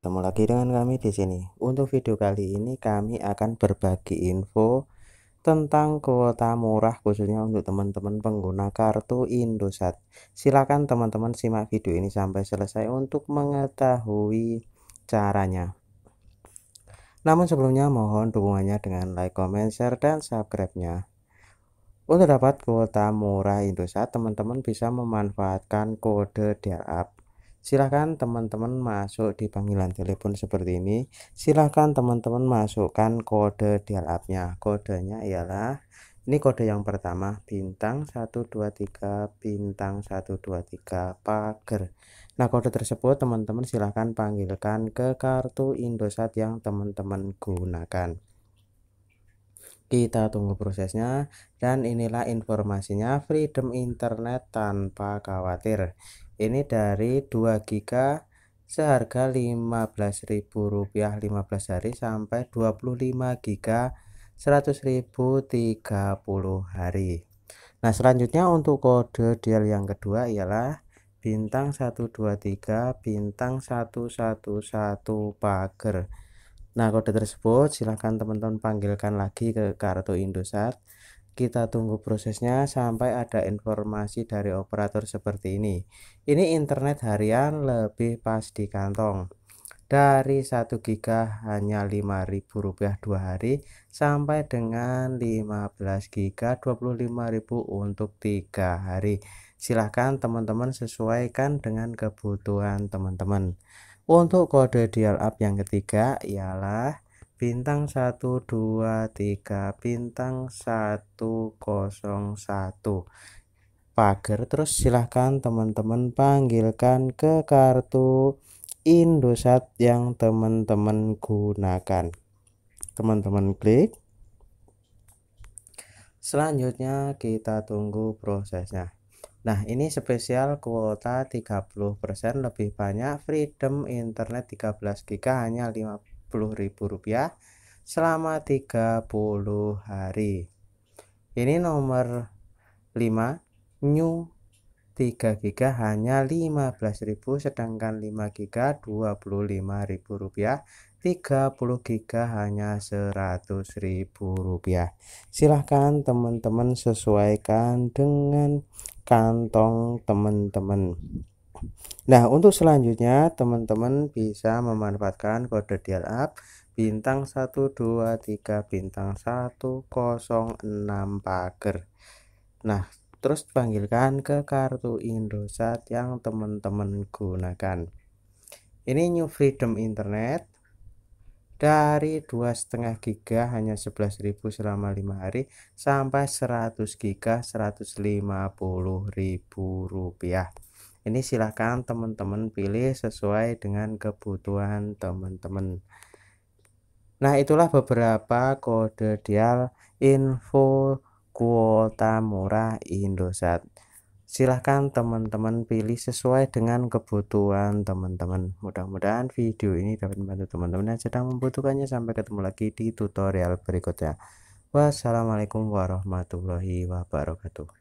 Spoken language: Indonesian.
Ketemu lagi dengan kami di sini. Untuk video kali ini kami akan berbagi info tentang kuota murah khususnya untuk teman-teman pengguna kartu Indosat. Silakan teman-teman simak video ini sampai selesai untuk mengetahui caranya. Namun sebelumnya mohon dukungannya dengan like, comment, share, dan subscribe-nya. Untuk dapat kuota murah Indosat, teman-teman bisa memanfaatkan kode DRAP Silahkan teman-teman masuk di panggilan telepon seperti ini. Silahkan teman-teman masukkan kode dial up-nya. Kodenya ialah ini kode yang pertama bintang 123 bintang 123 pagar. Nah, kode tersebut teman-teman silahkan panggilkan ke kartu Indosat yang teman-teman gunakan. Kita tunggu prosesnya dan inilah informasinya Freedom Internet tanpa khawatir ini dari 2 giga seharga Rp15.000 15 hari sampai 25 giga 100.000 30 hari nah selanjutnya untuk kode deal yang kedua ialah bintang 123 bintang 111 pagar nah kode tersebut silahkan teman-teman panggilkan lagi ke kartu Indosat kita tunggu prosesnya sampai ada informasi dari operator seperti ini ini internet harian lebih pas di kantong dari 1 giga hanya rp rupiah dua hari sampai dengan 15 giga 25.000 untuk tiga hari silahkan teman-teman sesuaikan dengan kebutuhan teman-teman untuk kode dial up yang ketiga ialah bintang 123 bintang 101 pagar terus silahkan teman-teman panggilkan ke kartu Indosat yang teman-teman gunakan teman-teman klik selanjutnya kita tunggu prosesnya Nah, ini spesial kuota 30% lebih banyak, freedom internet 13 GB hanya 15 Rp40.000 selama 30 hari. Ini nomor 5 new 3 GB hanya 15.000 sedangkan 5 GB 25.000 rupiah 30 GB hanya 100.000 rupiah silahkan teman-teman sesuaikan dengan kantong teman-teman Nah, untuk selanjutnya teman-teman bisa memanfaatkan kode dial up bintang 123 bintang 106 pagar. Nah, terus panggilkan ke kartu Indosat yang teman-teman gunakan. Ini New Freedom Internet dari 2,5 giga hanya 11.000 selama 5 hari sampai 100 giga 150.000 rupiah ini silahkan teman-teman pilih sesuai dengan kebutuhan teman-teman nah itulah beberapa kode dial info kuota murah Indosat silahkan teman-teman pilih sesuai dengan kebutuhan teman-teman mudah-mudahan video ini dapat membantu teman-teman yang sedang membutuhkannya sampai ketemu lagi di tutorial berikutnya wassalamualaikum warahmatullahi wabarakatuh